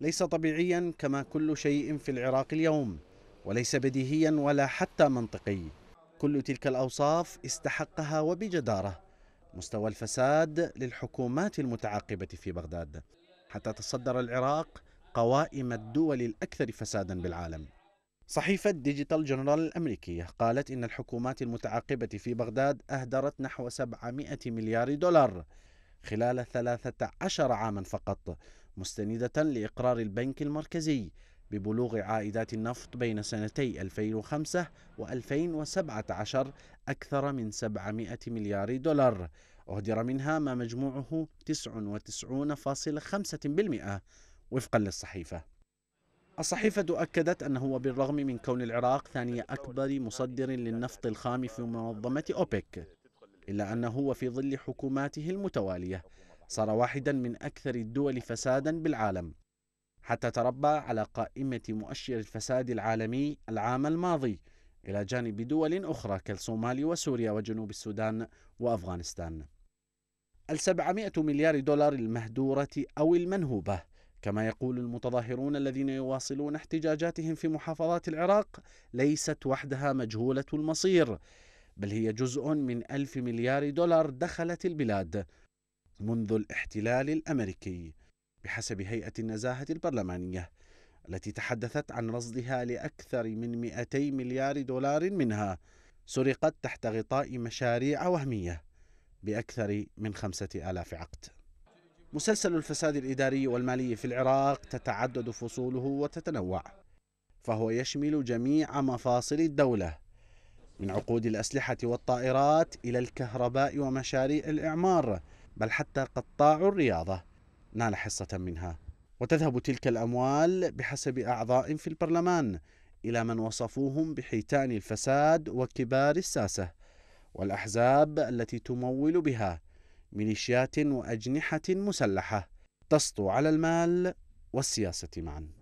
ليس طبيعيا كما كل شيء في العراق اليوم وليس بديهيا ولا حتى منطقي كل تلك الأوصاف استحقها وبجدارة مستوى الفساد للحكومات المتعاقبة في بغداد حتى تصدر العراق قوائم الدول الأكثر فسادا بالعالم صحيفة ديجيتال جنرال الأمريكية قالت إن الحكومات المتعاقبة في بغداد أهدرت نحو 700 مليار دولار خلال 13 عاما فقط مستندة لإقرار البنك المركزي ببلوغ عائدات النفط بين سنتي 2005 و2017 أكثر من 700 مليار دولار أهدر منها ما مجموعه 99.5% وفقا للصحيفة الصحيفة أكدت أنه بالرغم من كون العراق ثاني أكبر مصدر للنفط الخام في منظمة أوبك إلا أنه وفي ظل حكوماته المتوالية صار واحدا من أكثر الدول فسادا بالعالم حتى تربى على قائمة مؤشر الفساد العالمي العام الماضي إلى جانب دول أخرى كالصومال وسوريا وجنوب السودان وأفغانستان السبعمائة مليار دولار المهدورة أو المنهوبة كما يقول المتظاهرون الذين يواصلون احتجاجاتهم في محافظات العراق ليست وحدها مجهولة المصير بل هي جزء من ألف مليار دولار دخلت البلاد منذ الاحتلال الامريكي بحسب هيئه النزاهه البرلمانيه التي تحدثت عن رصدها لاكثر من 200 مليار دولار منها سرقت تحت غطاء مشاريع وهميه باكثر من 5000 عقد. مسلسل الفساد الاداري والمالي في العراق تتعدد فصوله وتتنوع فهو يشمل جميع مفاصل الدوله من عقود الاسلحه والطائرات الى الكهرباء ومشاريع الاعمار بل حتى قطاع الرياضة نال حصة منها وتذهب تلك الأموال بحسب أعضاء في البرلمان إلى من وصفوهم بحيتان الفساد وكبار الساسة والأحزاب التي تمول بها ميليشيات وأجنحة مسلحة تسطو على المال والسياسة معا